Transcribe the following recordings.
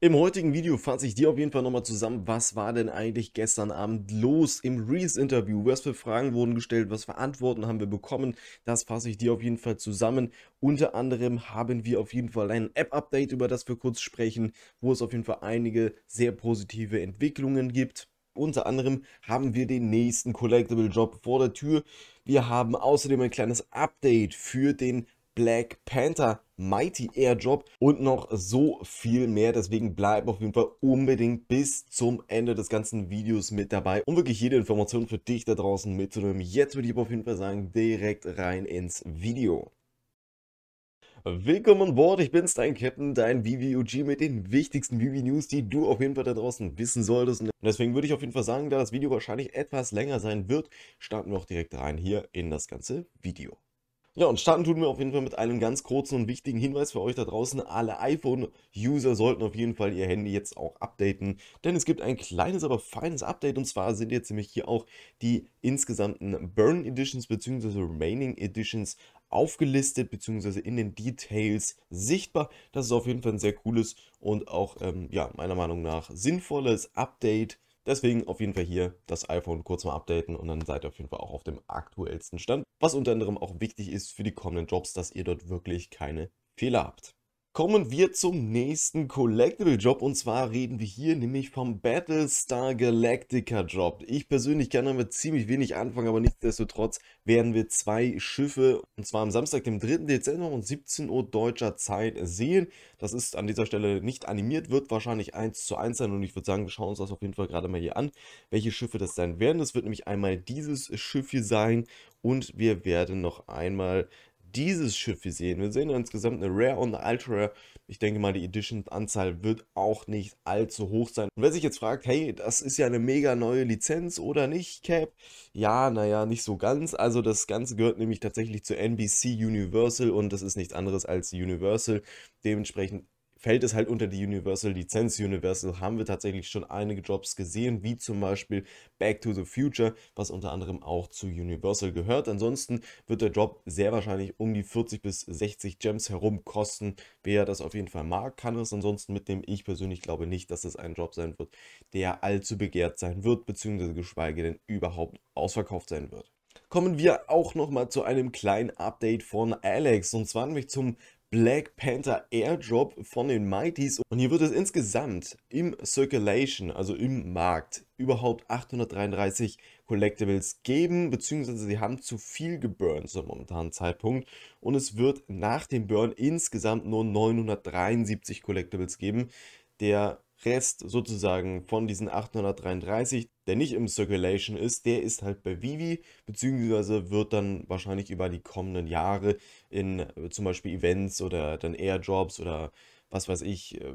Im heutigen Video fasse ich dir auf jeden Fall nochmal zusammen, was war denn eigentlich gestern Abend los im reese interview was für Fragen wurden gestellt, was für Antworten haben wir bekommen, das fasse ich dir auf jeden Fall zusammen. Unter anderem haben wir auf jeden Fall ein App-Update, über das wir kurz sprechen, wo es auf jeden Fall einige sehr positive Entwicklungen gibt. Unter anderem haben wir den nächsten Collectible Job vor der Tür. Wir haben außerdem ein kleines Update für den Black Panther, Mighty Air Airdrop und noch so viel mehr. Deswegen bleib auf jeden Fall unbedingt bis zum Ende des ganzen Videos mit dabei, um wirklich jede Information für dich da draußen mitzunehmen. Jetzt würde ich aber auf jeden Fall sagen, direkt rein ins Video. Willkommen an Bord, ich bin's, dein Captain, dein VVUG mit den wichtigsten VV News, die du auf jeden Fall da draußen wissen solltest. Und deswegen würde ich auf jeden Fall sagen, da das Video wahrscheinlich etwas länger sein wird, starten wir auch direkt rein hier in das ganze Video. Ja, und starten tun wir auf jeden Fall mit einem ganz kurzen und wichtigen Hinweis für euch da draußen. Alle iPhone-User sollten auf jeden Fall ihr Handy jetzt auch updaten, denn es gibt ein kleines, aber feines Update und zwar sind jetzt nämlich hier auch die insgesamten Burn Editions bzw. Remaining Editions aufgelistet bzw. in den Details sichtbar. Das ist auf jeden Fall ein sehr cooles und auch, ähm, ja, meiner Meinung nach sinnvolles Update Deswegen auf jeden Fall hier das iPhone kurz mal updaten und dann seid ihr auf jeden Fall auch auf dem aktuellsten Stand. Was unter anderem auch wichtig ist für die kommenden Jobs, dass ihr dort wirklich keine Fehler habt kommen wir zum nächsten Collectible Job und zwar reden wir hier nämlich vom Battlestar Galactica Job. Ich persönlich kann damit ziemlich wenig anfangen, aber nichtsdestotrotz werden wir zwei Schiffe und zwar am Samstag, dem 3. Dezember um 17 Uhr deutscher Zeit sehen. Das ist an dieser Stelle nicht animiert, wird wahrscheinlich 1 zu 1 sein und ich würde sagen, wir schauen uns das auf jeden Fall gerade mal hier an, welche Schiffe das sein werden. Das wird nämlich einmal dieses Schiff hier sein und wir werden noch einmal dieses Schiff hier sehen. Wir sehen insgesamt eine Rare und eine Ultra Rare. Ich denke mal, die Edition-Anzahl wird auch nicht allzu hoch sein. Und wer sich jetzt fragt, hey, das ist ja eine mega neue Lizenz oder nicht, Cap? Ja, naja, nicht so ganz. Also das Ganze gehört nämlich tatsächlich zu NBC Universal und das ist nichts anderes als Universal. Dementsprechend fällt es halt unter die Universal-Lizenz. Universal haben wir tatsächlich schon einige Jobs gesehen, wie zum Beispiel Back to the Future, was unter anderem auch zu Universal gehört. Ansonsten wird der Job sehr wahrscheinlich um die 40 bis 60 Gems herum kosten. Wer das auf jeden Fall mag, kann es ansonsten mitnehmen. Ich persönlich glaube nicht, dass es ein Job sein wird, der allzu begehrt sein wird, beziehungsweise geschweige denn überhaupt ausverkauft sein wird kommen wir auch nochmal zu einem kleinen Update von Alex. Und zwar nämlich zum Black Panther Airdrop von den Mighties. Und hier wird es insgesamt im Circulation, also im Markt, überhaupt 833 Collectibles geben, beziehungsweise sie haben zu viel geburnt zum momentanen Zeitpunkt. Und es wird nach dem Burn insgesamt nur 973 Collectibles geben. Der Rest sozusagen von diesen 833, der nicht im Circulation ist, der ist halt bei Vivi, beziehungsweise wird dann wahrscheinlich über die kommenden Jahre in äh, zum Beispiel Events oder dann Airdrops oder was weiß ich, äh,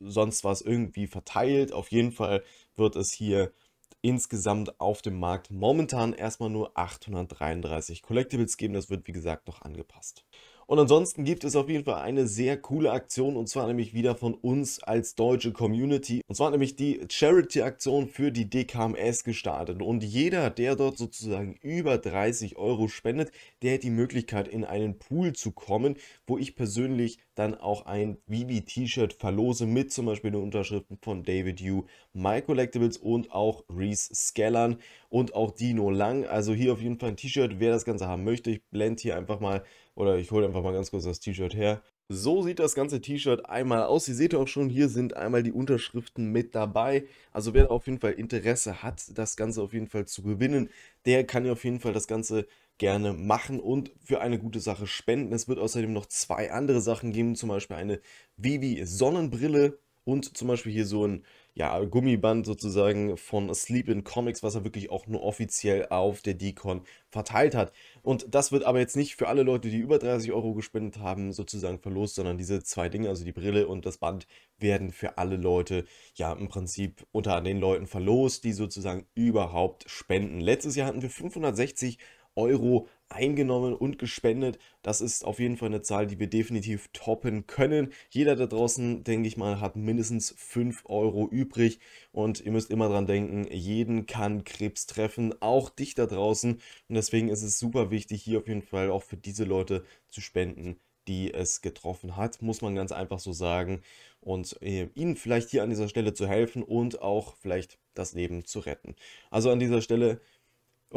sonst was irgendwie verteilt. Auf jeden Fall wird es hier insgesamt auf dem Markt momentan erstmal nur 833 Collectibles geben. Das wird wie gesagt noch angepasst. Und ansonsten gibt es auf jeden Fall eine sehr coole Aktion und zwar nämlich wieder von uns als deutsche Community. Und zwar nämlich die Charity-Aktion für die DKMS gestartet. Und jeder, der dort sozusagen über 30 Euro spendet, der hat die Möglichkeit in einen Pool zu kommen, wo ich persönlich dann auch ein vivi t shirt verlose mit zum Beispiel den Unterschriften von David Yu, My Collectibles und auch Reese Scallon und auch Dino Lang. Also hier auf jeden Fall ein T-Shirt, wer das Ganze haben möchte. Ich blende hier einfach mal oder ich hole einfach mal ganz kurz das T-Shirt her. So sieht das ganze T-Shirt einmal aus. Ihr seht auch schon, hier sind einmal die Unterschriften mit dabei. Also wer auf jeden Fall Interesse hat, das Ganze auf jeden Fall zu gewinnen, der kann ja auf jeden Fall das Ganze gerne machen und für eine gute Sache spenden. Es wird außerdem noch zwei andere Sachen geben, zum Beispiel eine Vivi Sonnenbrille und zum Beispiel hier so ein ja, Gummiband sozusagen von Sleep in Comics, was er wirklich auch nur offiziell auf der Decon verteilt hat. Und das wird aber jetzt nicht für alle Leute, die über 30 Euro gespendet haben, sozusagen verlost, sondern diese zwei Dinge, also die Brille und das Band, werden für alle Leute ja im Prinzip unter den Leuten verlost, die sozusagen überhaupt spenden. Letztes Jahr hatten wir 560 Euro eingenommen und gespendet. Das ist auf jeden Fall eine Zahl, die wir definitiv toppen können. Jeder da draußen, denke ich mal, hat mindestens 5 Euro übrig. Und ihr müsst immer dran denken, jeden kann Krebs treffen, auch dich da draußen. Und deswegen ist es super wichtig, hier auf jeden Fall auch für diese Leute zu spenden die es getroffen hat, muss man ganz einfach so sagen. Und äh, ihnen vielleicht hier an dieser Stelle zu helfen und auch vielleicht das Leben zu retten. Also an dieser Stelle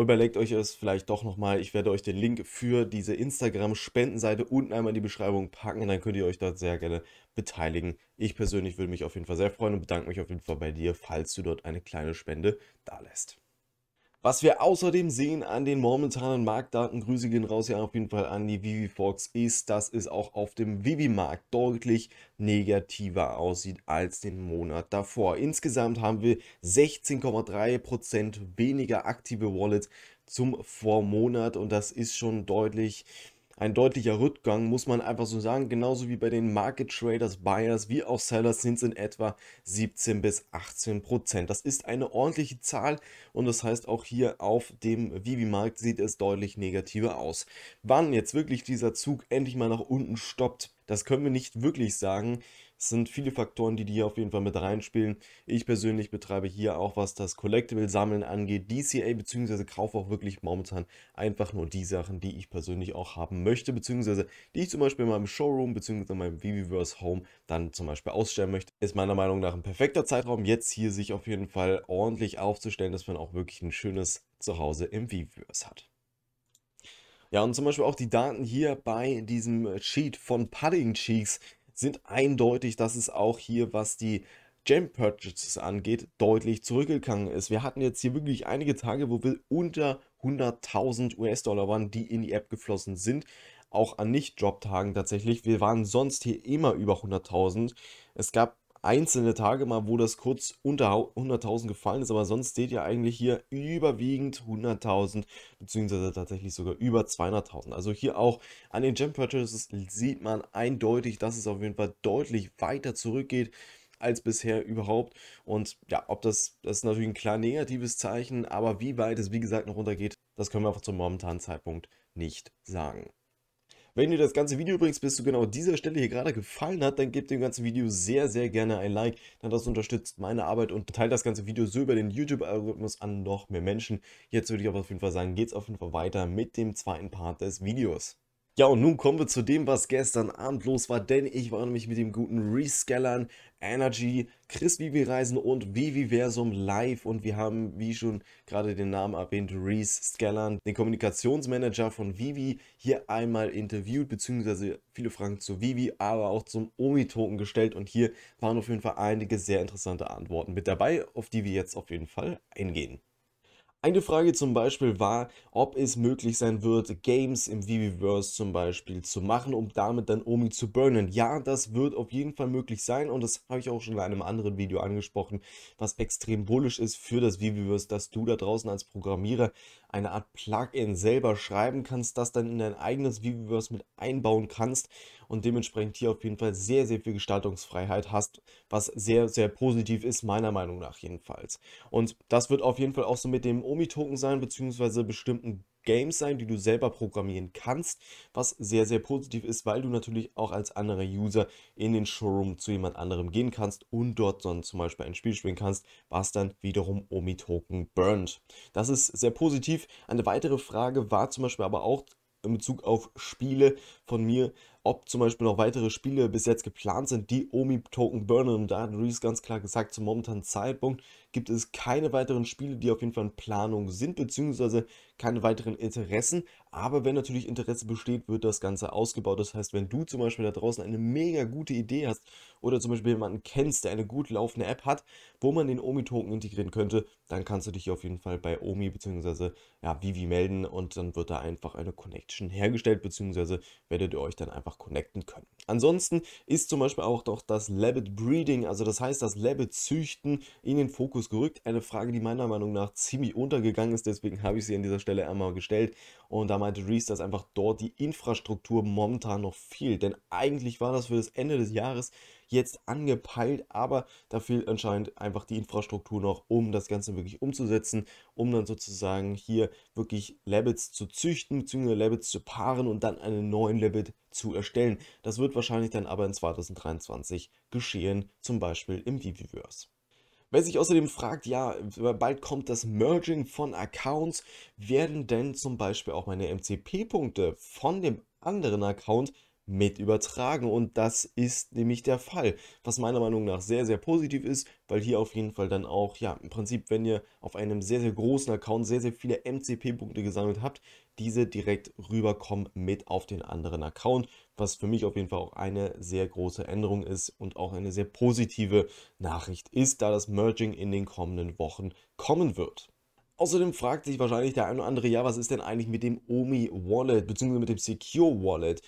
Überlegt euch es vielleicht doch nochmal. Ich werde euch den Link für diese Instagram-Spendenseite unten einmal in die Beschreibung packen. Dann könnt ihr euch dort sehr gerne beteiligen. Ich persönlich würde mich auf jeden Fall sehr freuen und bedanke mich auf jeden Fall bei dir, falls du dort eine kleine Spende dalässt. Was wir außerdem sehen an den momentanen Marktdaten, Grüße gehen raus ja auf jeden Fall an die Vivifox, ist, dass es auch auf dem Vivi-Markt deutlich negativer aussieht als den Monat davor. Insgesamt haben wir 16,3% weniger aktive Wallets zum Vormonat und das ist schon deutlich negativ ein deutlicher Rückgang, muss man einfach so sagen. Genauso wie bei den Market Traders, Buyers wie auch Sellers sind es in etwa 17 bis 18 Prozent. Das ist eine ordentliche Zahl und das heißt auch hier auf dem Vivi-Markt sieht es deutlich negativer aus. Wann jetzt wirklich dieser Zug endlich mal nach unten stoppt, das können wir nicht wirklich sagen. Es sind viele Faktoren, die hier auf jeden Fall mit reinspielen. Ich persönlich betreibe hier auch, was das Collectible-Sammeln angeht, DCA beziehungsweise kaufe auch wirklich momentan einfach nur die Sachen, die ich persönlich auch haben möchte, beziehungsweise die ich zum Beispiel in meinem Showroom beziehungsweise in meinem Viviverse Home dann zum Beispiel ausstellen möchte. Ist meiner Meinung nach ein perfekter Zeitraum, jetzt hier sich auf jeden Fall ordentlich aufzustellen, dass man auch wirklich ein schönes Zuhause im Viviverse hat. Ja, und zum Beispiel auch die Daten hier bei diesem Sheet von Pudding Cheeks sind eindeutig, dass es auch hier, was die Gem Purchases angeht, deutlich zurückgegangen ist. Wir hatten jetzt hier wirklich einige Tage, wo wir unter 100.000 US-Dollar waren, die in die App geflossen sind. Auch an Nicht-Drop-Tagen tatsächlich. Wir waren sonst hier immer über 100.000. Es gab einzelne Tage mal, wo das kurz unter 100.000 gefallen ist, aber sonst seht ihr eigentlich hier überwiegend 100.000 beziehungsweise tatsächlich sogar über 200.000. Also hier auch an den Gem Purchases sieht man eindeutig, dass es auf jeden Fall deutlich weiter zurückgeht als bisher überhaupt. Und ja, ob das, das ist natürlich ein klar negatives Zeichen, aber wie weit es wie gesagt noch runtergeht, das können wir einfach zum momentanen Zeitpunkt nicht sagen. Wenn dir das ganze Video übrigens bis zu genau dieser Stelle hier gerade gefallen hat, dann gib dem ganzen Video sehr, sehr gerne ein Like, denn das unterstützt meine Arbeit und teilt das ganze Video so über den YouTube-Algorithmus an noch mehr Menschen. Jetzt würde ich aber auf jeden Fall sagen, geht's auf jeden Fall weiter mit dem zweiten Part des Videos. Ja, und nun kommen wir zu dem, was gestern Abend los war, denn ich war nämlich mit dem guten Rescalern, Energy, Chris Vivi Reisen und Vivi Versum live und wir haben, wie schon gerade den Namen erwähnt, Reese den Kommunikationsmanager von Vivi, hier einmal interviewt, beziehungsweise viele Fragen zu Vivi, aber auch zum Omi-Token gestellt und hier waren auf jeden Fall einige sehr interessante Antworten mit dabei, auf die wir jetzt auf jeden Fall eingehen. Eine Frage zum Beispiel war, ob es möglich sein wird, Games im Viviverse zum Beispiel zu machen, um damit dann Omi zu burnen. Ja, das wird auf jeden Fall möglich sein und das habe ich auch schon in einem anderen Video angesprochen, was extrem bullish ist für das Viviverse, dass du da draußen als Programmierer eine Art Plugin selber schreiben kannst, das dann in dein eigenes Viviverse mit einbauen kannst und dementsprechend hier auf jeden Fall sehr, sehr viel Gestaltungsfreiheit hast, was sehr, sehr positiv ist, meiner Meinung nach jedenfalls. Und das wird auf jeden Fall auch so mit dem Omi-Token sein, beziehungsweise bestimmten Games sein, die du selber programmieren kannst, was sehr, sehr positiv ist, weil du natürlich auch als anderer User in den Showroom zu jemand anderem gehen kannst und dort dann zum Beispiel ein Spiel spielen kannst, was dann wiederum Omi-Token burnt. Das ist sehr positiv. Eine weitere Frage war zum Beispiel aber auch in Bezug auf Spiele von mir, ob zum Beispiel noch weitere Spiele bis jetzt geplant sind, die Omi-Token burnen. Und da hat Reese ganz klar gesagt, zum momentanen Zeitpunkt gibt es keine weiteren Spiele, die auf jeden Fall in Planung sind, beziehungsweise keine weiteren Interessen. Aber wenn natürlich Interesse besteht, wird das Ganze ausgebaut. Das heißt, wenn du zum Beispiel da draußen eine mega gute Idee hast oder zum Beispiel jemanden kennst, der eine gut laufende App hat, wo man den Omi-Token integrieren könnte, dann kannst du dich auf jeden Fall bei Omi bzw. Ja, Vivi melden und dann wird da einfach eine Connection hergestellt, beziehungsweise werdet ihr euch dann einfach einfach connecten können. Ansonsten ist zum Beispiel auch doch das Labbit Breeding, also das heißt das Labbit Züchten, in den Fokus gerückt. Eine Frage, die meiner Meinung nach ziemlich untergegangen ist, deswegen habe ich sie an dieser Stelle einmal gestellt. Und da meinte Reese, dass einfach dort die Infrastruktur momentan noch fehlt. Denn eigentlich war das für das Ende des Jahres jetzt angepeilt, aber da fehlt anscheinend einfach die Infrastruktur noch, um das Ganze wirklich umzusetzen, um dann sozusagen hier wirklich Labbits zu züchten, bzw. Labbits zu paaren und dann einen neuen Labbit zu erstellen. Das wird wahrscheinlich dann aber in 2023 geschehen, zum Beispiel im Viviverse. Wer sich außerdem fragt, ja, bald kommt das Merging von Accounts, werden denn zum Beispiel auch meine MCP-Punkte von dem anderen Account mit übertragen. Und das ist nämlich der Fall, was meiner Meinung nach sehr, sehr positiv ist, weil hier auf jeden Fall dann auch, ja, im Prinzip, wenn ihr auf einem sehr, sehr großen Account sehr, sehr viele MCP-Punkte gesammelt habt, diese direkt rüberkommen mit auf den anderen Account, was für mich auf jeden Fall auch eine sehr große Änderung ist und auch eine sehr positive Nachricht ist, da das Merging in den kommenden Wochen kommen wird. Außerdem fragt sich wahrscheinlich der ein oder andere, ja, was ist denn eigentlich mit dem OMI Wallet bzw. mit dem Secure Wallet?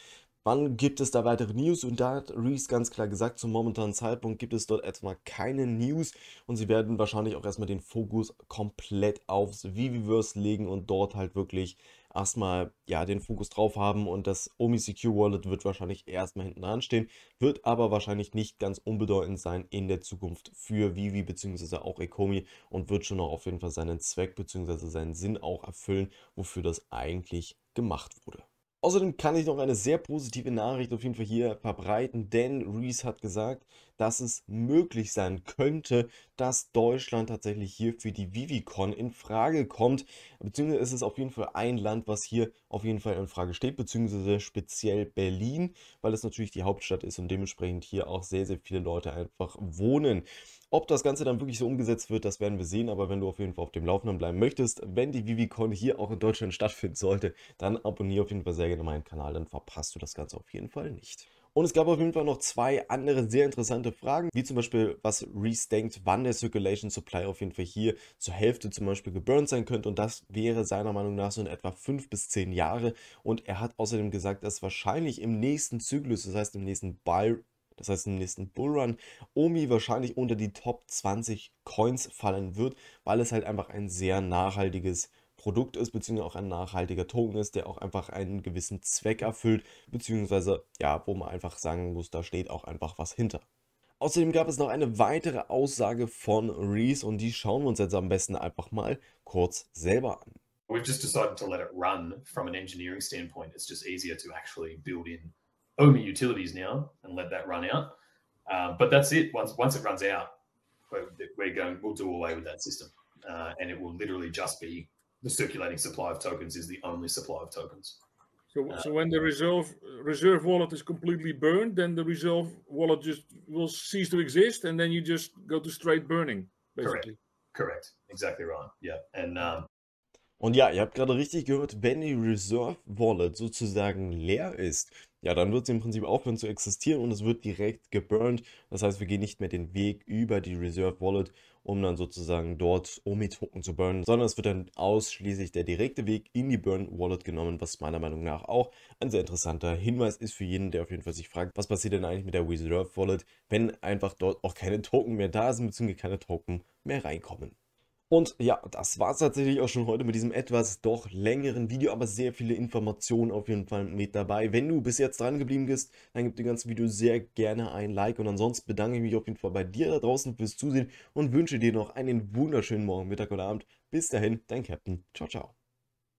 Wann gibt es da weitere News? Und da hat Reese ganz klar gesagt, zum momentanen Zeitpunkt gibt es dort erstmal keine News und sie werden wahrscheinlich auch erstmal den Fokus komplett aufs Viviverse legen und dort halt wirklich erstmal ja, den Fokus drauf haben und das Omi Secure Wallet wird wahrscheinlich erstmal hinten anstehen, wird aber wahrscheinlich nicht ganz unbedeutend sein in der Zukunft für Vivi bzw. auch Ekomi und wird schon auch auf jeden Fall seinen Zweck bzw. seinen Sinn auch erfüllen, wofür das eigentlich gemacht wurde. Außerdem kann ich noch eine sehr positive Nachricht auf jeden Fall hier verbreiten, denn Rees hat gesagt, dass es möglich sein könnte, dass Deutschland tatsächlich hier für die Vivicon in Frage kommt. Beziehungsweise ist es auf jeden Fall ein Land, was hier auf jeden Fall in Frage steht, beziehungsweise speziell Berlin, weil es natürlich die Hauptstadt ist und dementsprechend hier auch sehr, sehr viele Leute einfach wohnen. Ob das Ganze dann wirklich so umgesetzt wird, das werden wir sehen, aber wenn du auf jeden Fall auf dem Laufenden bleiben möchtest, wenn die ViviCon hier auch in Deutschland stattfinden sollte, dann abonniere auf jeden Fall sehr gerne meinen Kanal, dann verpasst du das Ganze auf jeden Fall nicht. Und es gab auf jeden Fall noch zwei andere sehr interessante Fragen, wie zum Beispiel, was Reese denkt, wann der Circulation Supply auf jeden Fall hier zur Hälfte zum Beispiel geburnt sein könnte. Und das wäre seiner Meinung nach so in etwa fünf bis zehn Jahre. Und er hat außerdem gesagt, dass wahrscheinlich im nächsten Zyklus, das heißt im nächsten Buy das heißt im nächsten Bullrun, Omi wahrscheinlich unter die Top 20 Coins fallen wird, weil es halt einfach ein sehr nachhaltiges Produkt ist, beziehungsweise auch ein nachhaltiger Token ist, der auch einfach einen gewissen Zweck erfüllt, beziehungsweise ja, wo man einfach sagen muss, da steht auch einfach was hinter. Außerdem gab es noch eine weitere Aussage von Reese und die schauen wir uns jetzt am besten einfach mal kurz selber an. We've just decided to let it run from an engineering standpoint. It's just easier to actually build in owe me utilities now and let that run out. Uh, but that's it. Once once it runs out, we're, we're going. We'll do away with that system, uh, and it will literally just be the circulating supply of tokens is the only supply of tokens. So, uh, so when the reserve reserve wallet is completely burned, then the reserve wallet just will cease to exist, and then you just go to straight burning. Basically. Correct. Correct. Exactly right. Yeah. And um, Und ja, ihr habt gerade richtig gehört, wenn die Reserve Wallet sozusagen leer ist, ja, dann wird sie im Prinzip aufhören zu existieren und es wird direkt geburnt. Das heißt, wir gehen nicht mehr den Weg über die Reserve Wallet, um dann sozusagen dort OMI-Token zu burnen, sondern es wird dann ausschließlich der direkte Weg in die Burn Wallet genommen, was meiner Meinung nach auch ein sehr interessanter Hinweis ist für jeden, der auf jeden Fall sich fragt, was passiert denn eigentlich mit der Reserve Wallet, wenn einfach dort auch keine Token mehr da sind, beziehungsweise keine Token mehr reinkommen. Und ja, das war es tatsächlich auch schon heute mit diesem etwas doch längeren Video, aber sehr viele Informationen auf jeden Fall mit dabei. Wenn du bis jetzt dran geblieben bist, dann gib dem ganzen Video sehr gerne ein Like und ansonsten bedanke ich mich auf jeden Fall bei dir da draußen fürs Zusehen und wünsche dir noch einen wunderschönen Morgen, Mittag oder Abend. Bis dahin, dein Captain. Ciao, ciao.